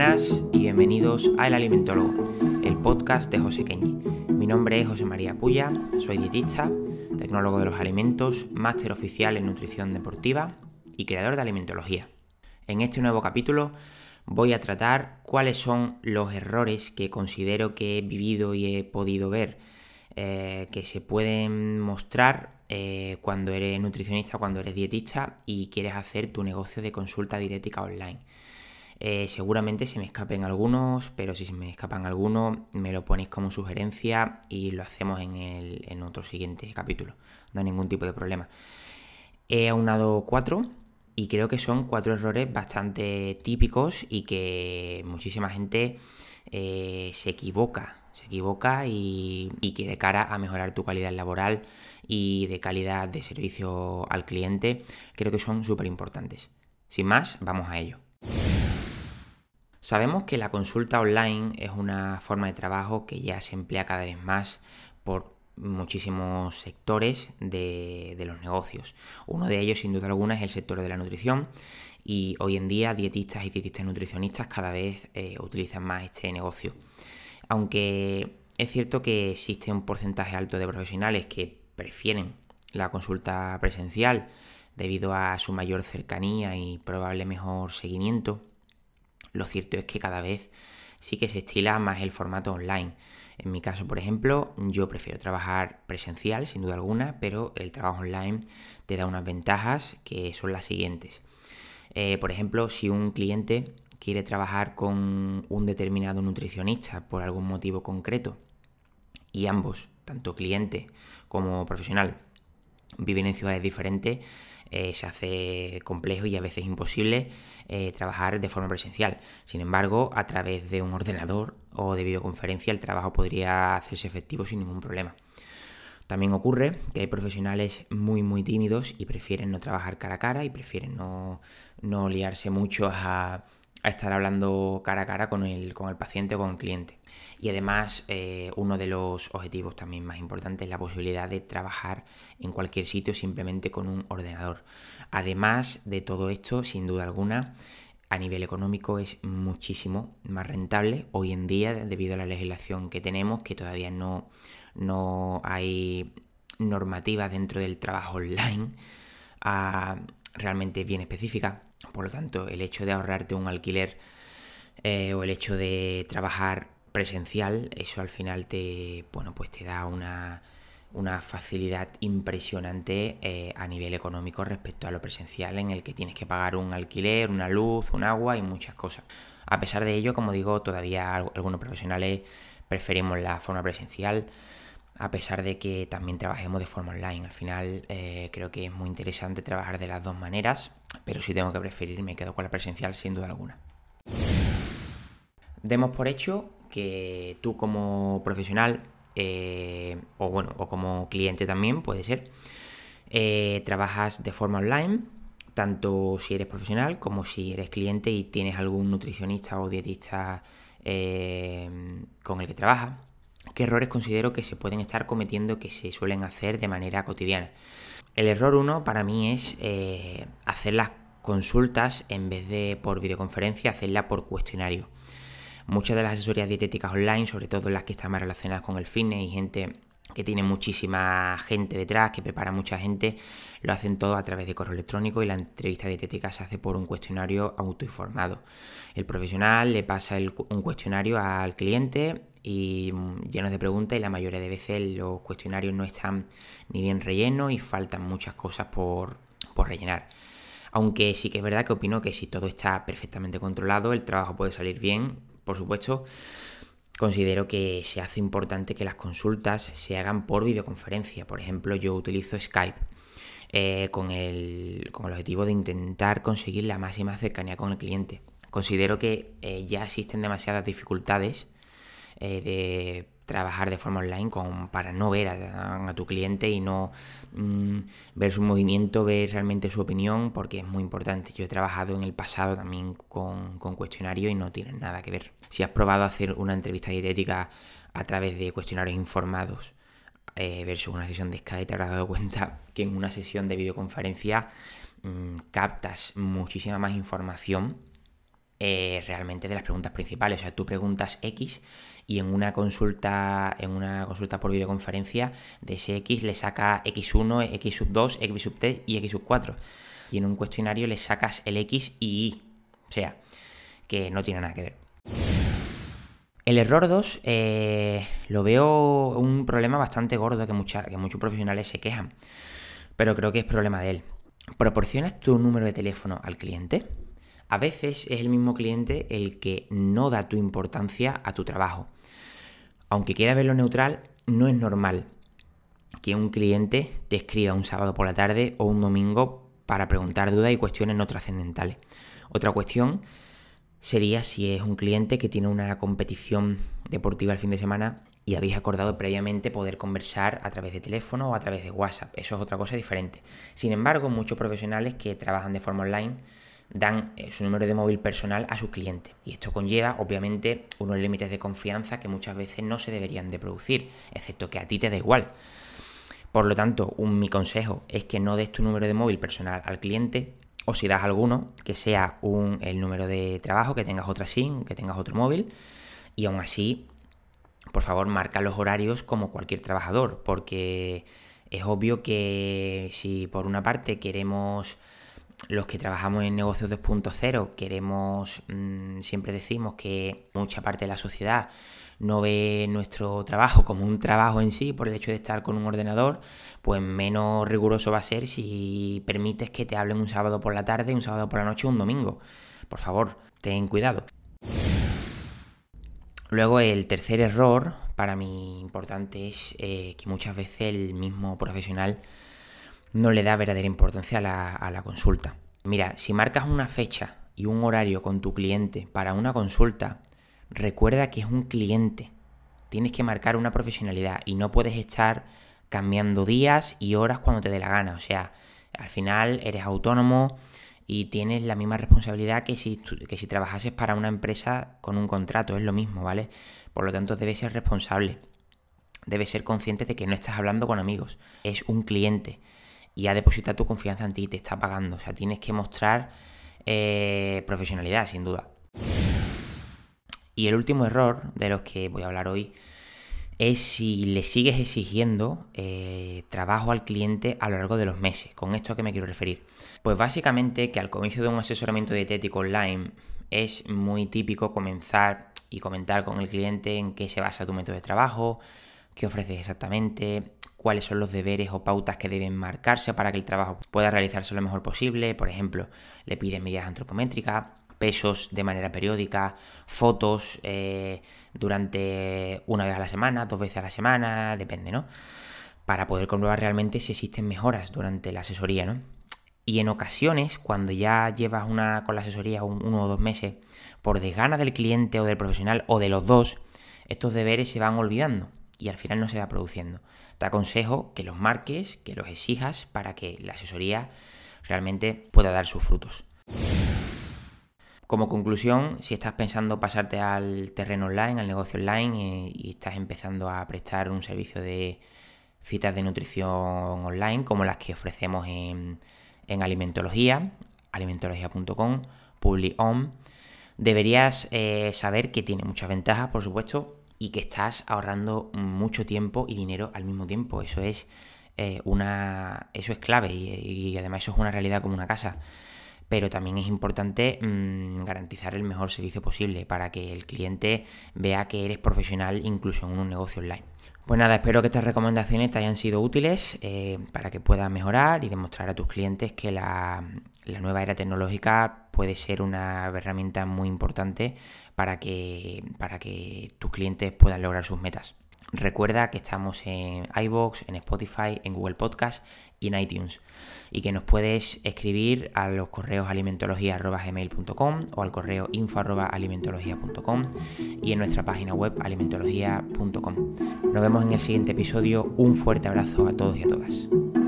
buenas y bienvenidos a El Alimentólogo, el podcast de José Queñi. Mi nombre es José María Puya, soy dietista, tecnólogo de los alimentos, máster oficial en nutrición deportiva y creador de alimentología. En este nuevo capítulo voy a tratar cuáles son los errores que considero que he vivido y he podido ver eh, que se pueden mostrar eh, cuando eres nutricionista, cuando eres dietista y quieres hacer tu negocio de consulta dietética online. Eh, seguramente se me escapen algunos, pero si se me escapan algunos, me lo ponéis como sugerencia y lo hacemos en, otro siguiente capítulo. No hay ningún tipo de problema. He aunado cuatro y creo que son cuatro errores bastante típicos y que muchísima gente eh, se equivoca, se equivoca y, y, que de cara a mejorar tu calidad laboral y de calidad de servicio al cliente, creo que son súper importantes. Sin más, vamos a ello. Sabemos que la consulta online es una forma de trabajo que ya se emplea cada vez más por muchísimos sectores de, los negocios. Uno de ellos, sin duda alguna, es el sector de la nutrición y hoy en día dietistas y dietistas nutricionistas cada vez eh, utilizan más este negocio. Aunque es cierto que existe un porcentaje alto de profesionales que prefieren la consulta presencial debido a su mayor cercanía y probable mejor seguimiento, lo cierto es que cada vez sí que se estila más el formato online. En mi caso, por ejemplo, yo prefiero trabajar presencial, sin duda alguna, pero el trabajo online te da unas ventajas que son las siguientes. Eh, por ejemplo, si un cliente quiere trabajar con un determinado nutricionista por algún motivo concreto y ambos, tanto cliente como profesional, viven en ciudades diferentes, eh, se hace complejo y a veces imposible eh, trabajar de forma presencial. Sin embargo, a través de un ordenador o de videoconferencia el trabajo podría hacerse efectivo sin ningún problema. También ocurre que hay profesionales muy muy tímidos y prefieren no trabajar cara a cara y prefieren no liarse mucho a, a estar hablando cara a cara con el, con el paciente o con el cliente. Y además, eh, uno de los objetivos también más importantes es la posibilidad de trabajar en cualquier sitio simplemente con un ordenador. Además de todo esto, sin duda alguna, a nivel económico es muchísimo más rentable hoy en día debido a la legislación que tenemos, que todavía no, no hay normativas dentro del trabajo online realmente bien específica. Por lo tanto, el hecho de ahorrarte un alquiler eh, o el hecho de trabajar presencial, eso al final te, bueno, pues te da una, una facilidad impresionante eh, a nivel económico respecto a lo presencial en el que tienes que pagar un alquiler, una luz, un agua y muchas cosas. A pesar de ello, como digo, todavía algunos profesionales preferimos la forma presencial a pesar de que también trabajemos de forma online. Al final eh, creo que es muy interesante trabajar de las dos maneras, pero si tengo que preferir me quedo con la presencial sin duda alguna. Demos por hecho que tú como profesional eh, o bueno, o como cliente también puede ser, eh, trabajas de forma online, tanto si eres profesional como si eres cliente y tienes algún nutricionista o dietista con el que trabajas qué errores considero que se pueden estar cometiendo que se suelen hacer de manera cotidiana. El error uno para mí es eh, hacer las consultas en vez de por videoconferencia, hacerla por cuestionario. Muchas de las asesorías dietéticas online, sobre todo las que están más relacionadas con el fitness y gente que tiene muchísima gente detrás, que prepara mucha gente, lo hacen todo a través de correo electrónico y la entrevista dietética se hace por un cuestionario autoinformado. El profesional le pasa un cuestionario al cliente y mm, llenos de preguntas y la mayoría de veces los cuestionarios no están ni bien rellenos y faltan muchas cosas por, por rellenar. Aunque sí que es verdad que opino que si todo está perfectamente controlado, el trabajo puede salir bien, por supuesto, considero que se hace importante que las consultas se hagan por videoconferencia. Por ejemplo, yo utilizo Skype. Eh, con, el, objetivo de intentar conseguir la máxima cercanía con el cliente. Considero que eh, ya existen demasiadas dificultades eh, de trabajar de forma online con, para no ver a, tu cliente y no mm, ver su movimiento, ver realmente su opinión, porque es muy importante. Yo he trabajado en el pasado también con, con cuestionario y no tienen nada que ver. Si has probado hacer una entrevista dietética a través de cuestionarios informados eh, versus una sesión de Skype, te habrás dado cuenta que en una sesión de videoconferencia mm, captas muchísima más información eh, realmente de las preguntas principales. O sea, tú preguntas X y en una consulta, en una consulta por videoconferencia, de ese X le saca X1, X 2, X 3 y X 4. Y en un cuestionario le sacas el X y Y. O sea, que no tiene nada que ver. El error 2 eh, lo veo un problema bastante gordo que, que muchos profesionales se quejan, pero creo que es problema de él. ¿Proporcionas tu número de teléfono al cliente? a veces es el mismo cliente el que no da tu importancia a tu trabajo. Aunque quiera verlo neutral, no es normal que un cliente te escriba un sábado por la tarde o un domingo para preguntar dudas y cuestiones no trascendentales. Otra cuestión sería si es un cliente que tiene una competición deportiva el fin de semana y habéis acordado previamente poder conversar a través de teléfono o a través de WhatsApp. Eso es otra cosa diferente. Sin embargo, muchos profesionales que trabajan de forma online dan eh, su número de móvil personal a su cliente Y esto conlleva, obviamente, unos límites de confianza que muchas veces no se deberían de producir, excepto que a ti te da igual. Por lo tanto, un, mi consejo es que no des tu número de móvil personal al cliente, o si das alguno, que sea un, el número de trabajo, que tengas otra SIM, que tengas otro móvil, y aún así, por favor, marca los horarios como cualquier trabajador, porque es obvio que si por una parte queremos los que trabajamos en negocios 2.0 queremos, mm, siempre decimos que mucha parte de la sociedad no ve nuestro trabajo como un trabajo en sí por el hecho de estar con un ordenador, pues menos riguroso va a ser si permites que te hablen un sábado por la tarde, un sábado por la noche, un domingo. Por favor, ten cuidado. Luego el tercer error para mí importante es eh, que muchas veces el mismo profesional no le da verdadera importancia a la, consulta. Mira, si marcas una fecha y un horario con tu cliente para una consulta, recuerda que es un cliente. Tienes que marcar una profesionalidad y no puedes estar cambiando días y horas cuando te dé la gana. O sea, al final eres autónomo y tienes la misma responsabilidad que si, que si trabajases para una empresa con un contrato, es lo mismo, ¿vale? Por lo tanto, debes ser responsable. Debes ser consciente de que no estás hablando con amigos, es un cliente y ha depositado tu confianza en ti, te está pagando. O sea, tienes que mostrar eh, profesionalidad, sin duda. Y el último error de los que voy a hablar hoy es si le sigues exigiendo eh, trabajo al cliente a lo largo de los meses. ¿Con esto a qué me quiero referir? Pues básicamente que al comienzo de un asesoramiento dietético online es muy típico comenzar y comentar con el cliente en qué se basa tu método de trabajo, qué ofreces exactamente, cuáles son los deberes o pautas que deben marcarse para que el trabajo pueda realizarse lo mejor posible. Por ejemplo, le piden medidas antropométricas, pesos de manera periódica, fotos eh, durante una vez a la semana, dos veces a la semana, depende, ¿no? Para poder comprobar realmente si existen mejoras durante la asesoría, ¿no? Y en ocasiones, cuando ya llevas una con la asesoría uno o dos meses, por desgana del cliente o del profesional o de los dos, estos deberes se van olvidando y al final no se va produciendo. Te aconsejo que los marques, que los exijas para que la asesoría realmente pueda dar sus frutos. Como conclusión, si estás pensando pasarte al terreno online, al negocio online eh, y estás empezando a prestar un servicio de citas de nutrición online como las que ofrecemos en, en alimentología, alimentología.com, publiom, deberías eh, saber que tiene muchas ventajas, por supuesto, y que estás ahorrando mucho tiempo y dinero al mismo tiempo. Eso es eh, una. Eso es clave y, y además eso es una realidad como una casa pero también es importante mm, garantizar el mejor servicio posible para que el cliente vea que eres profesional incluso en un negocio online. Pues nada, espero que estas recomendaciones te hayan sido útiles eh, para que puedas mejorar y demostrar a tus clientes que la, la nueva era tecnológica puede ser una herramienta muy importante para que, para que tus clientes puedan lograr sus metas. Recuerda que estamos en iBox, en Spotify, en Google Podcast y en iTunes. Y que nos puedes escribir a los correos alimentología.gmail.com o al correo info.alimentología.com y en nuestra página web alimentología.com. Nos vemos en el siguiente episodio. Un fuerte abrazo a todos y a todas.